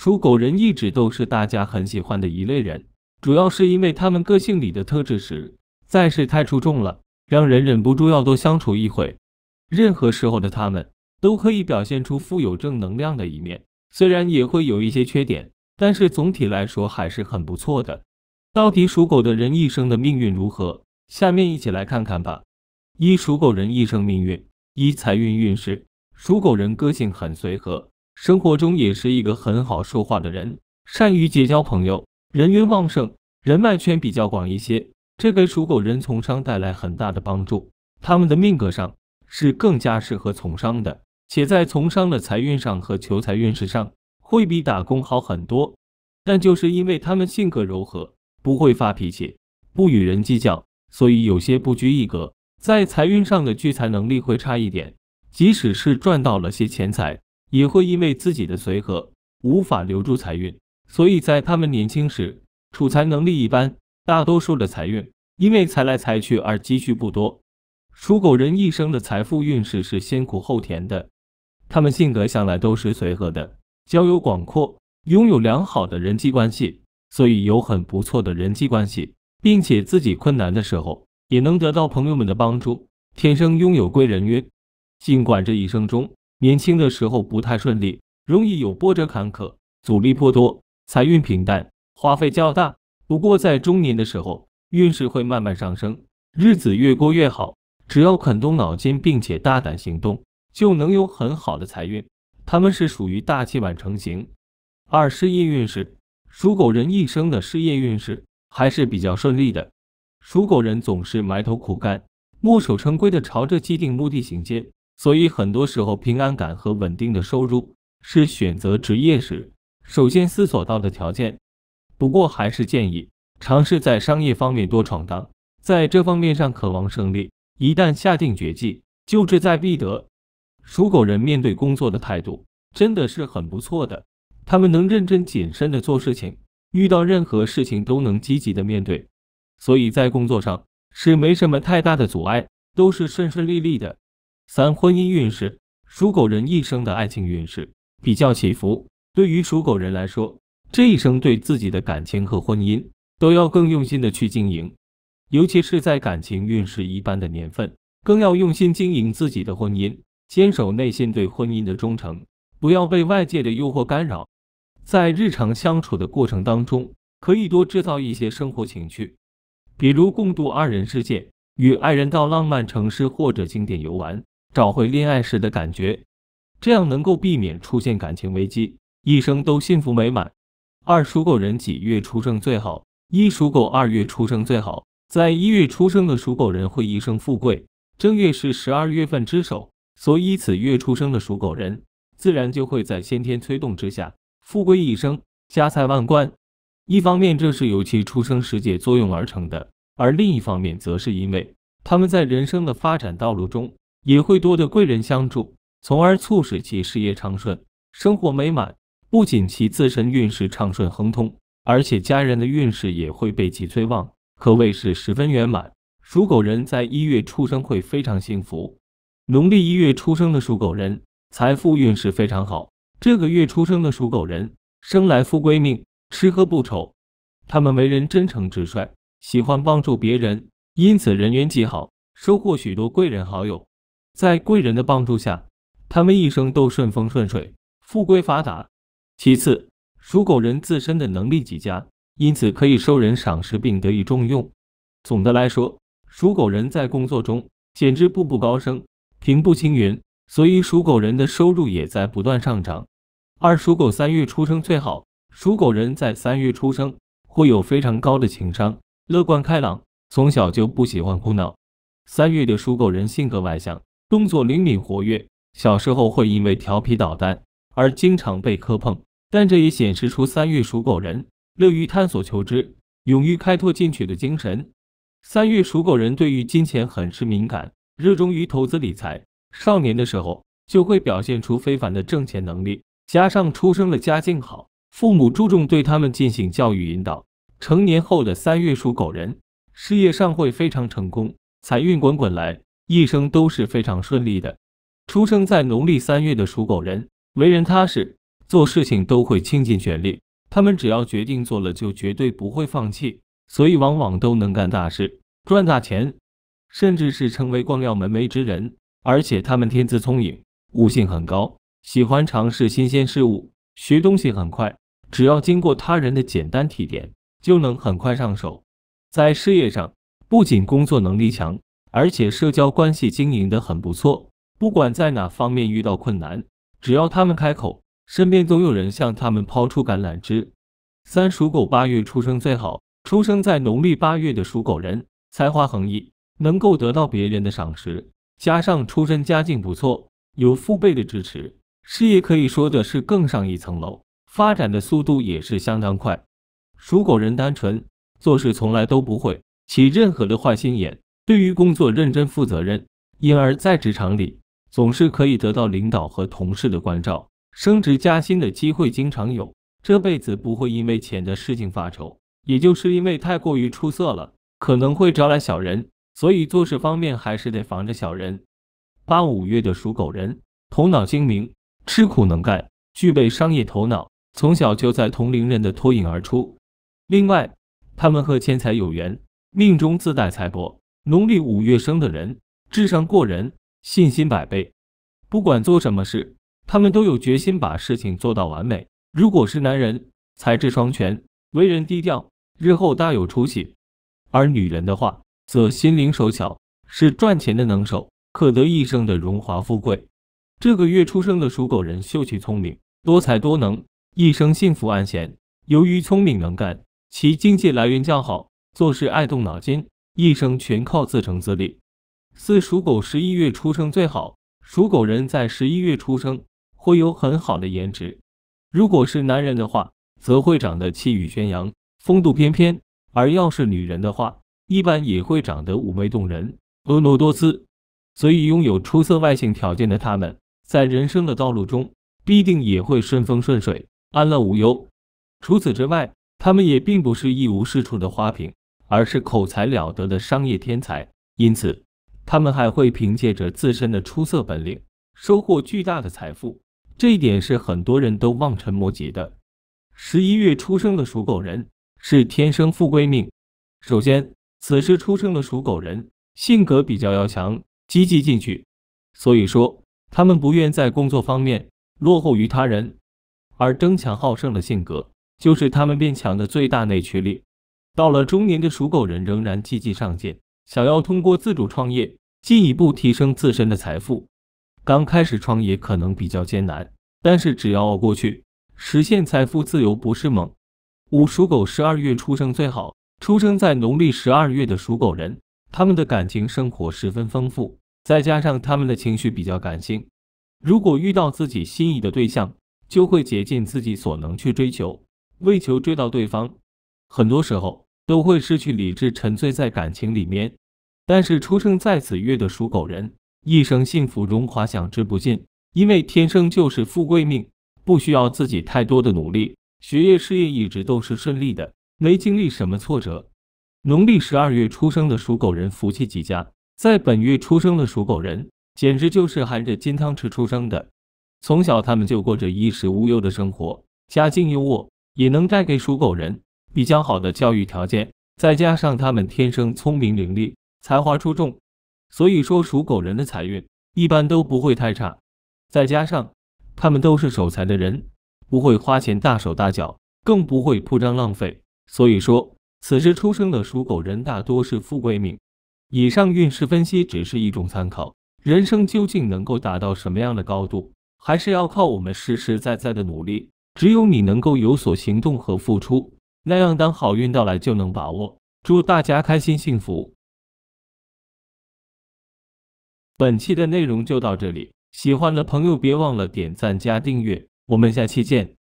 属狗人一直都是大家很喜欢的一类人，主要是因为他们个性里的特质实在是太出众了，让人忍不住要多相处一会。任何时候的他们都可以表现出富有正能量的一面，虽然也会有一些缺点，但是总体来说还是很不错的。到底属狗的人一生的命运如何？下面一起来看看吧。一属狗人一生命运一财运运势属狗人个性很随和。生活中也是一个很好说话的人，善于结交朋友，人缘旺盛，人脉圈比较广一些，这给属狗人从商带来很大的帮助。他们的命格上是更加适合从商的，且在从商的财运上和求财运势上会比打工好很多。但就是因为他们性格柔和，不会发脾气，不与人计较，所以有些不拘一格，在财运上的聚财能力会差一点，即使是赚到了些钱财。也会因为自己的随和，无法留住财运，所以在他们年轻时，储财能力一般，大多数的财运因为财来财去而积蓄不多。属狗人一生的财富运势是先苦后甜的，他们性格向来都是随和的，交友广阔，拥有良好的人际关系，所以有很不错的人际关系，并且自己困难的时候也能得到朋友们的帮助，天生拥有贵人运。尽管这一生中，年轻的时候不太顺利，容易有波折坎坷，阻力颇多，财运平淡，花费较大。不过在中年的时候，运势会慢慢上升，日子越过越好。只要肯动脑筋，并且大胆行动，就能有很好的财运。他们是属于大器晚成型。二事业运势，属狗人一生的事业运势还是比较顺利的。属狗人总是埋头苦干，墨守成规的朝着既定目的行进。所以很多时候，平安感和稳定的收入是选择职业时首先思索到的条件。不过还是建议尝试在商业方面多闯荡，在这方面上渴望胜利，一旦下定决心就志在必得。属狗人面对工作的态度真的是很不错的，他们能认真谨慎的做事情，遇到任何事情都能积极的面对，所以在工作上是没什么太大的阻碍，都是顺顺利利的。三婚姻运势，属狗人一生的爱情运势比较起伏。对于属狗人来说，这一生对自己的感情和婚姻都要更用心的去经营，尤其是在感情运势一般的年份，更要用心经营自己的婚姻，坚守内心对婚姻的忠诚，不要被外界的诱惑干扰。在日常相处的过程当中，可以多制造一些生活情趣，比如共度二人世界，与爱人到浪漫城市或者景点游玩。找回恋爱时的感觉，这样能够避免出现感情危机，一生都幸福美满。二属狗人几月出生最好？一属狗二月出生最好。在一月出生的属狗人会一生富贵。正月是十二月份之首，所以此月出生的属狗人自然就会在先天催动之下富贵一生，家财万贯。一方面这是由其出生时节作用而成的，而另一方面则是因为他们在人生的发展道路中。也会多得贵人相助，从而促使其事业昌顺，生活美满。不仅其自身运势畅顺亨通，而且家人的运势也会被其催旺，可谓是十分圆满。属狗人在一月出生会非常幸福。农历一月出生的属狗人，财富运势非常好。这个月出生的属狗人生来富贵命，吃喝不愁。他们为人真诚直率，喜欢帮助别人，因此人缘极好，收获许多贵人好友。在贵人的帮助下，他们一生都顺风顺水，富贵发达。其次，属狗人自身的能力极佳，因此可以受人赏识并得以重用。总的来说，属狗人在工作中简直步步高升，平步青云，所以属狗人的收入也在不断上涨。二属狗三月出生最好，属狗人在三月出生会有非常高的情商，乐观开朗，从小就不喜欢哭闹。三月的属狗人性格外向。动作灵敏、活跃，小时候会因为调皮捣蛋而经常被磕碰，但这也显示出三月属狗人乐于探索、求知、勇于开拓进取的精神。三月属狗人对于金钱很是敏感，热衷于投资理财。少年的时候就会表现出非凡的挣钱能力，加上出生的家境好，父母注重对他们进行教育引导，成年后的三月属狗人事业上会非常成功，财运滚滚来。一生都是非常顺利的。出生在农历三月的属狗人，为人踏实，做事情都会倾尽全力。他们只要决定做了，就绝对不会放弃，所以往往都能干大事、赚大钱，甚至是成为光耀门楣之人。而且他们天资聪颖，悟性很高，喜欢尝试新鲜事物，学东西很快。只要经过他人的简单提点，就能很快上手。在事业上，不仅工作能力强。而且社交关系经营的很不错，不管在哪方面遇到困难，只要他们开口，身边总有人向他们抛出橄榄枝。三属狗八月出生最好，出生在农历八月的属狗人，才华横溢，能够得到别人的赏识，加上出身家境不错，有父辈的支持，事业可以说的是更上一层楼，发展的速度也是相当快。属狗人单纯，做事从来都不会起任何的坏心眼。对于工作认真负责任，因而，在职场里总是可以得到领导和同事的关照，升职加薪的机会经常有，这辈子不会因为钱的事情发愁。也就是因为太过于出色了，可能会招来小人，所以做事方面还是得防着小人。八五月的属狗人，头脑精明，吃苦能干，具备商业头脑，从小就在同龄人的脱颖而出。另外，他们和钱财有缘，命中自带财帛。农历五月生的人智商过人，信心百倍，不管做什么事，他们都有决心把事情做到完美。如果是男人，才智双全，为人低调，日后大有出息；而女人的话，则心灵手巧，是赚钱的能手，可得一生的荣华富贵。这个月出生的属狗人秀气聪明，多才多能，一生幸福安闲。由于聪明能干，其经济来源较好，做事爱动脑筋。一生全靠自成自立。四属狗，十一月出生最好。属狗人在十一月出生，会有很好的颜值。如果是男人的话，则会长得气宇轩扬、风度翩翩；而要是女人的话，一般也会长得妩媚动人、婀娜多姿。所以，拥有出色外形条件的他们，在人生的道路中必定也会顺风顺水、安乐无忧。除此之外，他们也并不是一无是处的花瓶。而是口才了得的商业天才，因此他们还会凭借着自身的出色本领收获巨大的财富，这一点是很多人都望尘莫及的。十一月出生的属狗人是天生富贵命。首先，此时出生的属狗人性格比较要强、积极进取，所以说他们不愿在工作方面落后于他人，而争强好胜的性格就是他们变强的最大内驱力。到了中年的属狗人仍然积极上进，想要通过自主创业进一步提升自身的财富。刚开始创业可能比较艰难，但是只要熬过去，实现财富自由不是梦。五属狗十二月出生最好，出生在农历十二月的属狗人，他们的感情生活十分丰富，再加上他们的情绪比较感性，如果遇到自己心仪的对象，就会竭尽自己所能去追求，为求追到对方。很多时候都会失去理智，沉醉在感情里面。但是出生在此月的属狗人，一生幸福荣华享之不尽，因为天生就是富贵命，不需要自己太多的努力，学业事业一直都是顺利的，没经历什么挫折。农历十二月出生的属狗人福气极佳，在本月出生的属狗人简直就是含着金汤匙出生的，从小他们就过着衣食无忧的生活，家境优渥，也能带给属狗人。比较好的教育条件，再加上他们天生聪明伶俐、才华出众，所以说属狗人的财运一般都不会太差。再加上他们都是守财的人，不会花钱大手大脚，更不会铺张浪费。所以说，此时出生的属狗人大多是富贵命。以上运势分析只是一种参考，人生究竟能够达到什么样的高度，还是要靠我们实实在在的努力。只有你能够有所行动和付出。那样，当好运到来就能把握。祝大家开心幸福！本期的内容就到这里，喜欢的朋友别忘了点赞加订阅，我们下期见。